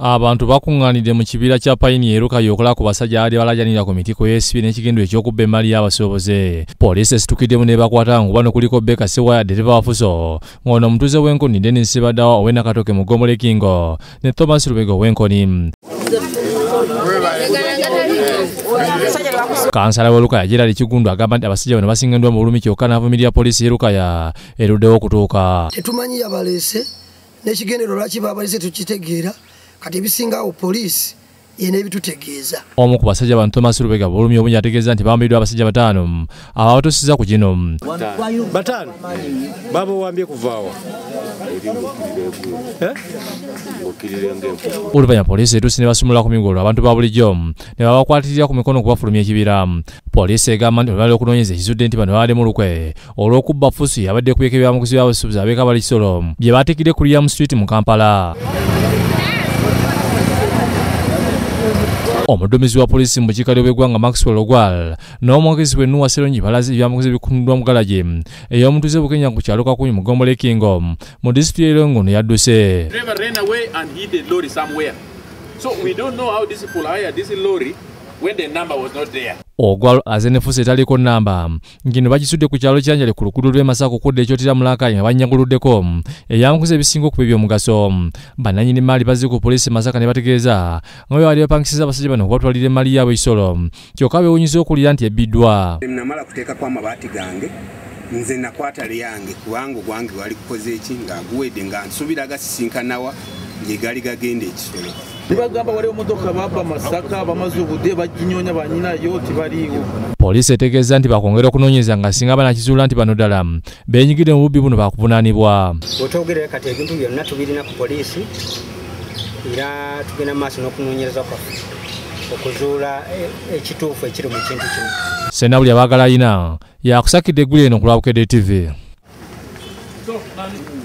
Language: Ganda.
abantu bakuŋŋaanidde mu kibiira kya payini eru kayookola ku basajja abali balajanira ku mitiko y'esibi n'ekigendo eky'okubba emmali y'abasuubuzi poliisi esitukiddemu n'ebakwata ngu bano kuliko beka sewayadde ng'ono omutuuze w'enkoni denis sibadawa ow'enakatoke mu ggombolokingo ne thomas lubega ow'enkoni kansala walukaya jerali kigundu agamba nti abasajja bano basingandwa mu bulumi kyokka navumirira poliisi yerukaya eruddewo okutuuka tetumanyi yabaleese n'ekigendero lwaki babaleese tukitegeera kati ebisinga awo poliisi omu ku basajja bano thomas lubega bulumi obungi ategeeza nti bawambiddwa abasajja bataano ababatuusiza ku kino babawambye kuvaawa oluvanya poliisi etuusi ne basumula ku migolo abantu ba bulijjo ne babakwatirira ku mikono okubafulumya ekibira poliisi egamba nti webali okunoonyeza ekizudde nti bano babadde mu lukwe olw'okubba fusi abadde kubyeka ebyamukuzi byabasuubuzi abeekabali kisolo bye baatikidde kuliya mu street mu kampala omuduumizi wa poliisi mu kikalo bw'eggwanga maxwell ogwal n'omwogezi we nuwa serungi balaze ebyamaguzi ebikunuddwa mu galagi ey'omutuuze bukenya ku kyalo kakunyi mu gombola ekingo mu disitulikti yeerongo ne yadduse So we don't know how this people hire this lorry ogwa azenefusa etaliko namba ngino bakisudde ku kyalo kyanjale ku lukudu lw'emasaka okudda ekyotera mulakanya abanyaguluddeko eyanguza ebisinga okuba ebyomugaso bananyini maali baziku poliisi masaka ne bategeeza nga bwebaali bapangisiza abasajja bano okubatwalira emaali yaabwe ekisolo kyokka bewunyiza okuwulira nti ebbiddwa namala kuteekako amabaati gange nze nakwata lyange kubanga ogwange wali kukoze eki ngaaguwedde nga nsubira gasisinkanawa gegali gagenda ekisolo tebagamba waliwo motoka baba masaka bamaze obude bajinyonya banyinayo tibaliiwo poliisi etegeeza nti bakwongera okunoonyeza nga singa banakizuula nti bano ddala benyigire mu bubbi buno bakuvunaanibwa wetwogere kati ebintu byonna tubirina ku poliisi era tugenda mu maaso n'okunoonyereza kwaffe okuzuula eh, ekituufu ekiri mu kintu kino sena buli abaagala ayina yakusakidde eggulu eno okulwabukede tv so, um...